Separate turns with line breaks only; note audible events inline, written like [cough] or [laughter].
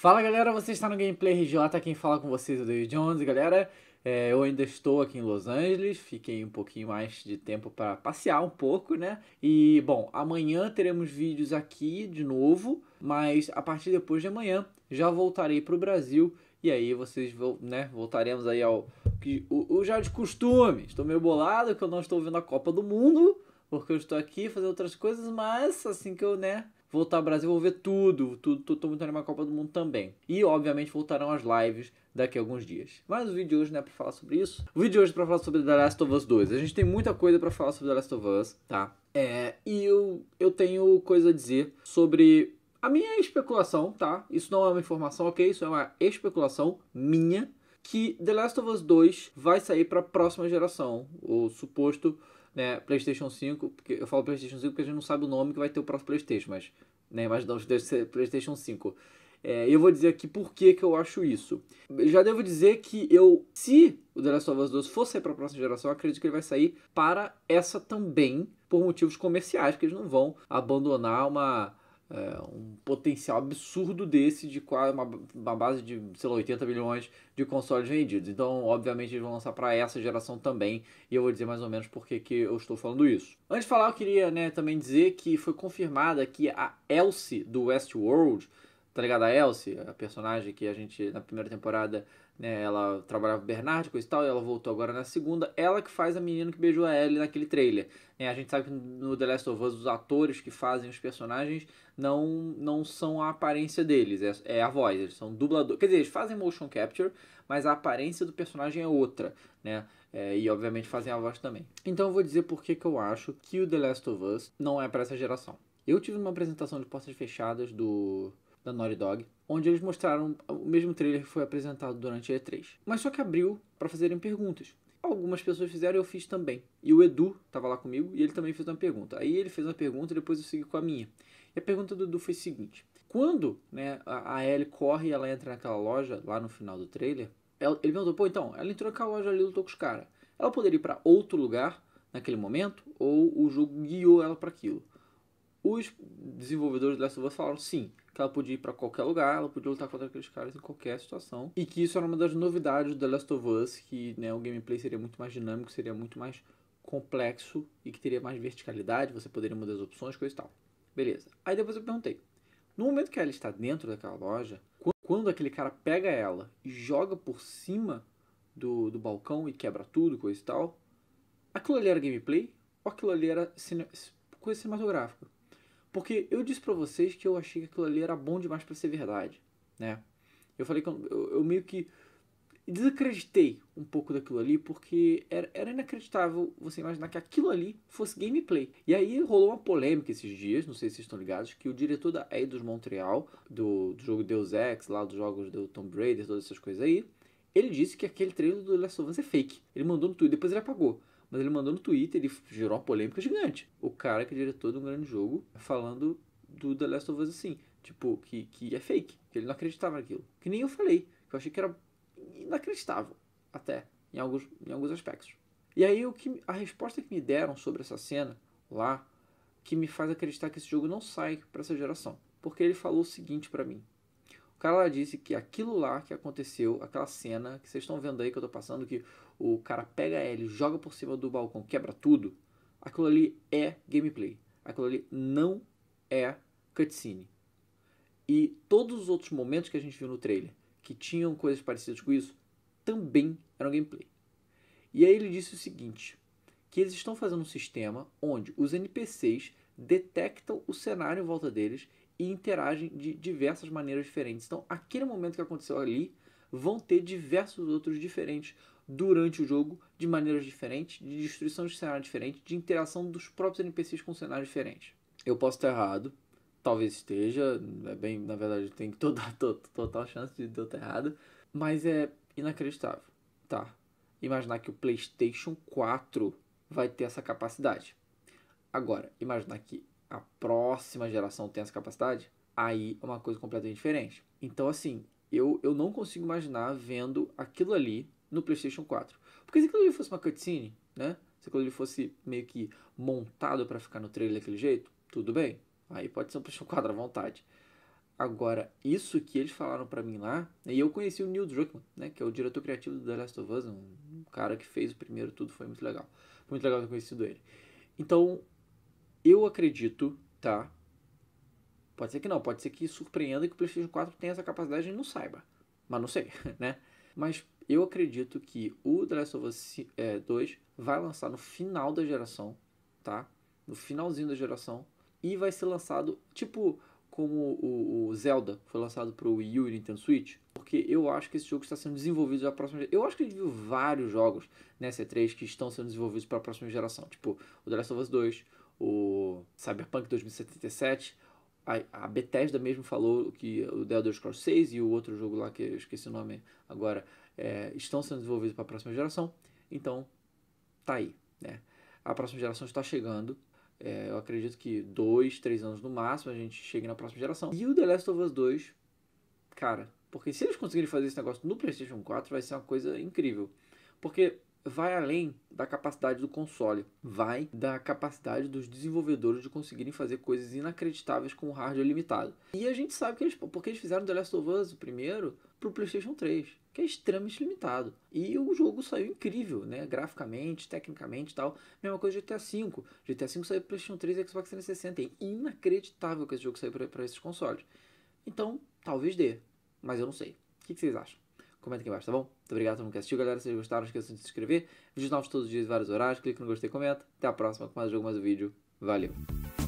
Fala galera, você está no Gameplay RJ, tá quem fala com vocês é o David Jones, galera. É, eu ainda estou aqui em Los Angeles, fiquei um pouquinho mais de tempo para passear um pouco, né? E, bom, amanhã teremos vídeos aqui de novo, mas a partir depois de amanhã já voltarei para o Brasil e aí vocês vão, né, voltaremos aí ao que o, o já de costume. Estou meio bolado que eu não estou vendo a Copa do Mundo, porque eu estou aqui fazendo outras coisas, mas assim que eu, né, voltar ao Brasil, vou ver tudo, tudo, tô, tô muito animado com a Copa do Mundo também. E, obviamente, voltarão as lives daqui a alguns dias. Mas o vídeo de hoje não é pra falar sobre isso. O vídeo de hoje é pra falar sobre The Last of Us 2. A gente tem muita coisa para falar sobre The Last of Us, tá? É, e eu, eu tenho coisa a dizer sobre a minha especulação, tá? Isso não é uma informação, ok? Isso é uma especulação minha que The Last of Us 2 vai sair para a próxima geração, o suposto né, PlayStation 5, porque eu falo PlayStation 5 porque a gente não sabe o nome que vai ter o próximo PlayStation, mas, né, mas não, deve ser PlayStation 5. É, eu vou dizer aqui por que, que eu acho isso. Já devo dizer que eu, se o The Last of Us 2 for sair para a próxima geração, acredito que ele vai sair para essa também, por motivos comerciais, que eles não vão abandonar uma é, um potencial absurdo desse de quase uma, uma, base de, sei lá, 80 milhões de consoles vendidos. Então, obviamente, eles vão lançar para essa geração também, e eu vou dizer mais ou menos por que eu estou falando isso. Antes de falar, eu queria né, também dizer que foi confirmada que a Elsie do Westworld, tá ligado? A Elsie, a personagem que a gente, na primeira temporada, né, ela trabalhava com o Bernard, coisa e tal, e ela voltou agora na segunda. Ela que faz a menina que beijou a Ellie naquele trailer. É, a gente sabe que no The Last of Us os atores que fazem os personagens não, não são a aparência deles, é, é a voz, eles são dubladores. Quer dizer, eles fazem motion capture, mas a aparência do personagem é outra, né? É, e obviamente fazem a voz também. Então eu vou dizer por que, que eu acho que o The Last of Us não é para essa geração. Eu tive uma apresentação de portas fechadas do da Naughty Dog, onde eles mostraram o mesmo trailer que foi apresentado durante a E3. Mas só que abriu para fazerem perguntas. Algumas pessoas fizeram e eu fiz também. E o Edu estava lá comigo e ele também fez uma pergunta. Aí ele fez uma pergunta e depois eu segui com a minha. E a pergunta do Edu foi a seguinte: Quando né, a Ellie corre e ela entra naquela loja lá no final do trailer, ela, ele perguntou: pô, então, ela entrou naquela loja ali, lutou com os caras. Ela poderia ir para outro lugar naquele momento ou o jogo guiou ela para aquilo? Os desenvolvedores do Last of Us falaram sim, que ela podia ir para qualquer lugar, ela podia lutar contra aqueles caras em qualquer situação. E que isso era uma das novidades do The Last of Us, que né, o gameplay seria muito mais dinâmico, seria muito mais complexo e que teria mais verticalidade, você poderia mudar as opções, coisa e tal. Beleza. Aí depois eu perguntei: no momento que ela está dentro daquela loja, quando aquele cara pega ela e joga por cima do, do balcão e quebra tudo, coisa e tal, aquilo ali era gameplay ou aquilo ali era cine, coisa cinematográfica? Porque eu disse para vocês que eu achei que aquilo ali era bom demais para ser verdade, né? Eu falei que eu, eu, meio que desacreditei um pouco daquilo ali, porque era, era inacreditável você imaginar que aquilo ali fosse gameplay. E aí rolou uma polêmica esses dias, não sei se vocês estão ligados, que o diretor da Eidos Montreal, do, do jogo Deus Ex, lá dos jogos do Tomb Raider, todas essas coisas aí, ele disse que aquele trailer do Last of Us é fake. Ele mandou no Twitter, depois ele apagou. Mas ele mandou no Twitter, ele gerou uma polêmica gigante. O cara que é diretor de um grande jogo falando do The Last of Us assim, tipo, que, que é fake, que ele não acreditava naquilo. Que nem eu falei, que eu achei que era inacreditável, até, em alguns, em alguns aspectos. E aí o que, a resposta que me deram sobre essa cena lá, que me faz acreditar que esse jogo não sai para essa geração. Porque ele falou o seguinte para mim: o cara lá disse que aquilo lá que aconteceu, aquela cena que vocês estão vendo aí que eu tô passando, que o cara pega ele, joga por cima do balcão, quebra tudo, aquilo ali é gameplay. Aquilo ali não é cutscene. E todos os outros momentos que a gente viu no trailer que tinham coisas parecidas com isso também eram gameplay. E aí ele disse o seguinte: que eles estão fazendo um sistema onde os NPCs detectam o cenário em volta deles e interagem de diversas maneiras diferentes. Então, aquele momento que aconteceu ali, vão ter diversos outros diferentes durante o jogo, de maneiras diferentes, de destruição de cenário diferente, de interação dos próprios NPCs com cenário diferente. Eu posso estar errado, talvez esteja, é bem, na verdade, tem toda [laughs] total chance de eu estar errado, mas é inacreditável, tá? Imaginar que o PlayStation 4 vai ter essa capacidade. Agora, imaginar que a próxima geração tem essa capacidade, aí é uma coisa completamente diferente. Então, assim, eu, eu não consigo imaginar vendo aquilo ali no PlayStation 4. Porque se aquilo ali fosse uma cutscene, né? Se aquilo ali fosse meio que montado para ficar no trailer daquele jeito, tudo bem. Aí pode ser um PlayStation 4 à vontade. Agora, isso que eles falaram para mim lá, né, e eu conheci o Neil Druckmann, né, que é o diretor criativo do The Last of Us, um cara que fez o primeiro tudo, foi muito legal. Foi muito legal ter conhecido ele. Então, eu acredito, tá? Pode ser que não, pode ser que surpreenda que o PlayStation 4 tenha essa capacidade e não saiba. Mas não sei, [laughs] né? Mas eu acredito que o The Last of Us 2 é, vai lançar no final da geração, tá? No finalzinho da geração. E vai ser lançado, tipo, como o, Zelda foi lançado para o Wii U e Nintendo Switch. Porque eu acho que esse jogo está sendo desenvolvido para a próxima geração. Eu acho que a gente viu vários jogos nessa né, E3 que estão sendo desenvolvidos para a próxima geração. Tipo, o The Last of Us 2, o Cyberpunk 2077. A, a Bethesda mesmo falou que o The Elder Scrolls 6 e o outro jogo lá, que eu esqueci o nome agora, é, estão sendo desenvolvidos para a próxima geração. Então, tá aí. Né? A próxima geração está chegando. É, eu acredito que dois, três anos no máximo a gente chegue na próxima geração. E o The Last of Us 2, cara, porque se eles conseguirem fazer esse negócio no PlayStation 4, vai ser uma coisa incrível. Porque vai além da capacidade do console, vai da capacidade dos desenvolvedores de conseguirem fazer coisas inacreditáveis com o hardware limitado. E a gente sabe que eles, porque eles fizeram The Last of Us primeiro para o PlayStation 3, que é extremamente limitado. E o jogo saiu incrível, né? Graficamente, tecnicamente, tal. Mesma coisa de GTA V. GTA V saiu para PlayStation 3 e Xbox 360. É inacreditável que esse jogo saiu para esses consoles. Então, talvez dê, mas eu não sei. O que vocês acham? comenta aqui embaixo, tá bom? Muito obrigado a todo mundo que assistiu, galera. Se vocês gostaram, não esqueçam de se inscrever. Vídeos novos todos os dias, vários horários. Clique no gostei e comenta. Até a próxima com mais um jogo, mais um vídeo. Valeu!